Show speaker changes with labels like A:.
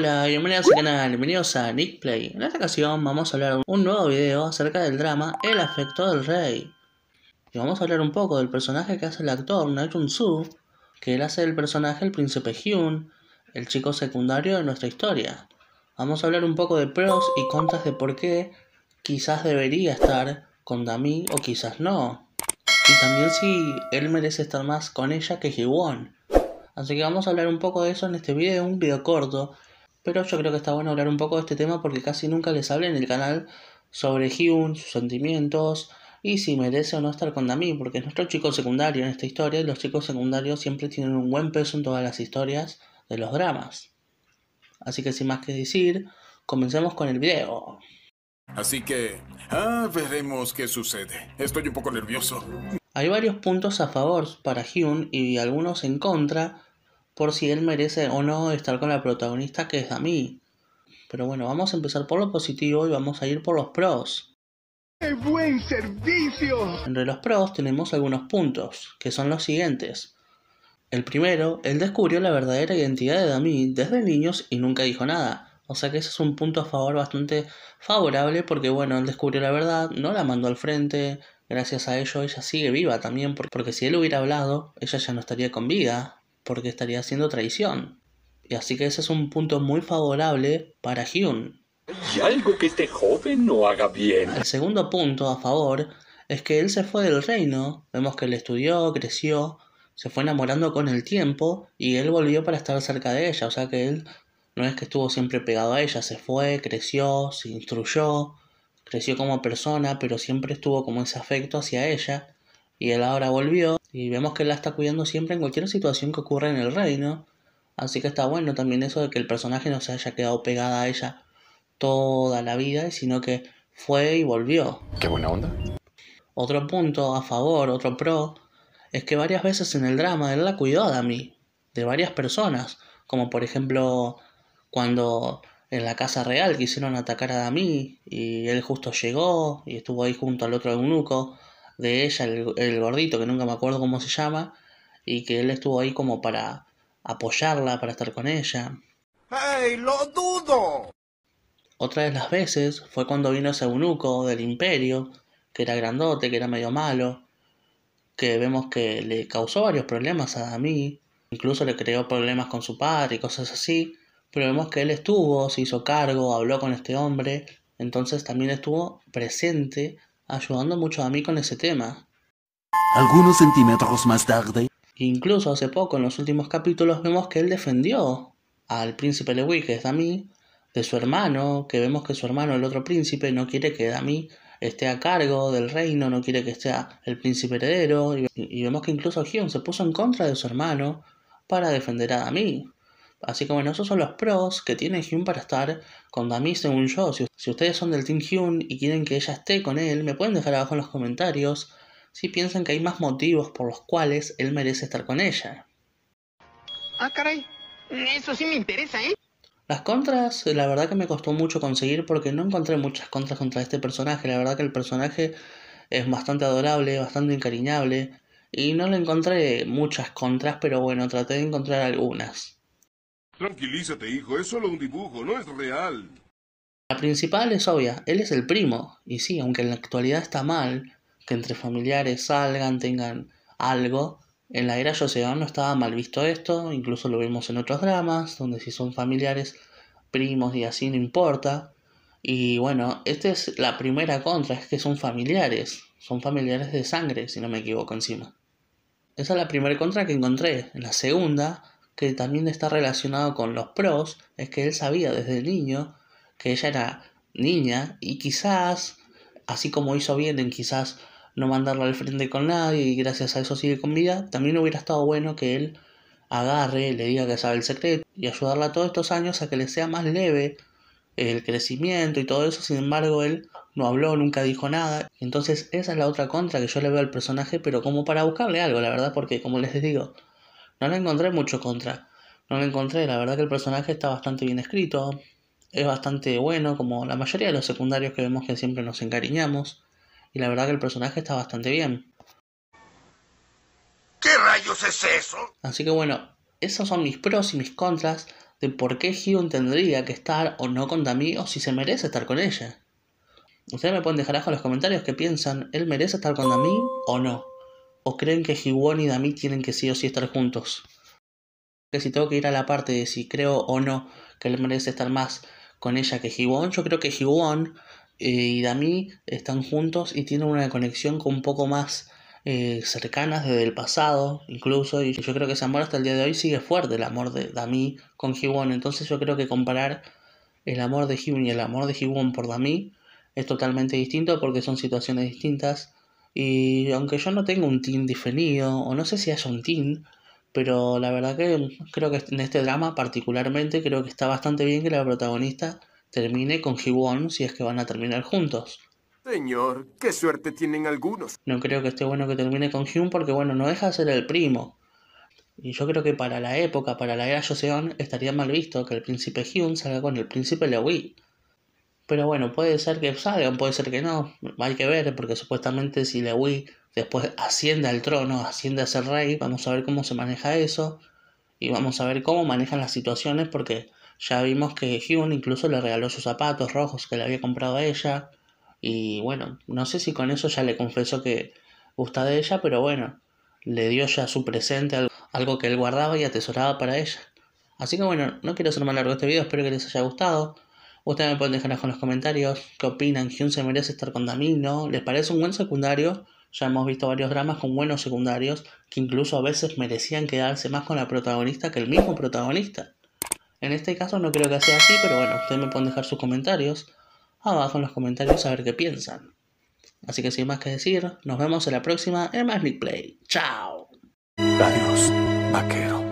A: Hola, bienvenidos al canal, bienvenidos a Nick Play. En esta ocasión vamos a hablar un nuevo video acerca del drama El afecto del rey. Y vamos a hablar un poco del personaje que hace el actor Naitun Su, que él hace el personaje el príncipe Hyun, el chico secundario de nuestra historia. Vamos a hablar un poco de pros y contras de por qué quizás debería estar con Dami o quizás no. Y también si él merece estar más con ella que Won Así que vamos a hablar un poco de eso en este video, un video corto pero yo creo que está bueno hablar un poco de este tema porque casi nunca les hablé en el canal sobre Hyun, sus sentimientos y si merece o no estar con Dami, porque es nuestro chico secundario en esta historia. Los chicos secundarios siempre tienen un buen peso en todas las historias de los dramas. Así que sin más que decir, comencemos con el video. Así que, ah, veremos qué sucede. Estoy un poco nervioso. Hay varios puntos a favor para Hyun y algunos en contra, por si él merece o no estar con la protagonista que es Dami. Pero bueno, vamos a empezar por lo positivo y vamos a ir por los pros. ¡Qué buen servicio! Entre los pros tenemos algunos puntos, que son los siguientes. El primero, él descubrió la verdadera identidad de Dami desde niños y nunca dijo nada. O sea que ese es un punto a favor bastante favorable porque bueno, él descubrió la verdad, no la mandó al frente, gracias a ello ella sigue viva también, porque si él hubiera hablado, ella ya no estaría con vida porque estaría haciendo traición. Y así que ese es un punto muy favorable para Hyun. Y algo que este joven no haga bien. El segundo punto a favor es que él se fue del reino. Vemos que él estudió, creció, se fue enamorando con el tiempo y él volvió para estar cerca de ella. O sea que él no es que estuvo siempre pegado a ella, se fue, creció, se instruyó, creció como persona, pero siempre estuvo como ese afecto hacia ella. Y él ahora volvió y vemos que la está cuidando siempre en cualquier situación que ocurra en el reino. Así que está bueno también eso de que el personaje no se haya quedado pegada a ella toda la vida, sino que fue y volvió. Qué buena onda. Otro punto a favor, otro pro, es que varias veces en el drama él la cuidó a Dami, de varias personas, como por ejemplo cuando en la casa real quisieron atacar a Dami y él justo llegó y estuvo ahí junto al otro eunuco de ella, el, gordito, que nunca me acuerdo cómo se llama, y que él estuvo ahí como para apoyarla, para estar con ella. ¡Hey, lo dudo! Otra de las veces fue cuando vino ese eunuco del imperio, que era grandote, que era medio malo, que vemos que le causó varios problemas a mí, incluso le creó problemas con su padre y cosas así, pero vemos que él estuvo, se hizo cargo, habló con este hombre, entonces también estuvo presente ayudando mucho a mí con ese tema. Algunos centímetros más tarde. Incluso hace poco en los últimos capítulos vemos que él defendió al príncipe lewis que es Dami, de su hermano, que vemos que su hermano, el otro príncipe, no quiere que Dami esté a cargo del reino, no quiere que sea el príncipe heredero, y, vemos que incluso Gion se puso en contra de su hermano para defender a Dami. Así que bueno, esos son los pros que tiene Hyun para estar con Dami según yo. Si, si, ustedes son del Team Hyun y quieren que ella esté con él, me pueden dejar abajo en los comentarios si piensan que hay más motivos por los cuales él merece estar con ella. Ah, caray. Eso sí me interesa, ¿eh? Las contras, la verdad que me costó mucho conseguir porque no encontré muchas contras contra este personaje. La verdad que el personaje es bastante adorable, bastante encariñable. Y no le encontré muchas contras, pero bueno, traté de encontrar algunas. Tranquilízate, hijo, es solo un dibujo, no es real. La principal es obvia, él es el primo. Y sí, aunque en la actualidad está mal que entre familiares salgan, tengan algo, en la era Joseon no estaba mal visto esto, incluso lo vimos en otros dramas, donde si son familiares, primos y así no importa. Y bueno, esta es la primera contra, es que son familiares, son familiares de sangre, si no me equivoco encima. Esa es la primera contra que encontré. En la segunda, que también está relacionado con los pros, es que él sabía desde niño que ella era niña y quizás, así como hizo bien en quizás no mandarla al frente con nadie y gracias a eso sigue con vida, también hubiera estado bueno que él agarre, le diga que sabe el secreto y ayudarla todos estos años a que le sea más leve el crecimiento y todo eso, sin embargo él no habló, nunca dijo nada. Entonces esa es la otra contra que yo le veo al personaje, pero como para buscarle algo, la verdad, porque como les digo, no le encontré mucho contra. No le encontré, la verdad que el personaje está bastante bien escrito, es bastante bueno, como la mayoría de los secundarios que vemos que siempre nos encariñamos, y la verdad que el personaje está bastante bien. ¿Qué rayos es eso? Así que bueno, esos son mis pros y mis contras de por qué Hyun tendría que estar o no con Dami o si se merece estar con ella. Ustedes me pueden dejar abajo en los comentarios qué piensan, ¿él merece estar con Dami o no? ¿O creen que jiwon y Dami tienen que sí o sí estar juntos? Que si tengo que ir a la parte de si creo o no que él merece estar más con ella que jiwon yo creo que Jiwon eh, y Dami están juntos y tienen una conexión con un poco más eh, cercanas desde el pasado, incluso. Y yo creo que ese amor hasta el día de hoy sigue fuerte, el amor de Dami con jiwon Entonces, yo creo que comparar el amor de Jiwon y el amor de Jiwon por Dami es totalmente distinto porque son situaciones distintas y aunque yo no tengo un team definido, o no sé si haya un team, pero la verdad que creo que en este drama particularmente creo que está bastante bien que la protagonista termine con Jiwon si es que van a terminar juntos. Señor, qué suerte tienen algunos. No creo que esté bueno que termine con Hyun porque bueno, no deja de ser el primo. Y yo creo que para la época, para la era Joseon, estaría mal visto que el príncipe Hyun salga con el príncipe Wii. Pero bueno, puede ser que salgan, puede ser que no. Hay que ver, porque supuestamente si la después asciende al trono, asciende a ser rey, vamos a ver cómo se maneja eso. Y vamos a ver cómo manejan las situaciones, porque ya vimos que Hyun incluso le regaló sus zapatos rojos que le había comprado a ella. Y bueno, no sé si con eso ya le confesó que gusta de ella, pero bueno, le dio ya su presente, algo que él guardaba y atesoraba para ella. Así que bueno, no quiero ser más largo este video, espero que les haya gustado. Ustedes me pueden dejar abajo en los comentarios qué opinan, ¿Hyun se merece estar con Damino, ¿les parece un buen secundario? Ya hemos visto varios dramas con buenos secundarios que incluso a veces merecían quedarse más con la protagonista que el mismo protagonista. En este caso no creo que sea así, pero bueno, ustedes me pueden dejar sus comentarios abajo en los comentarios a ver qué piensan. Así que sin más que decir, nos vemos en la próxima en Magic Play. ¡Chao! Adiós, vaquero.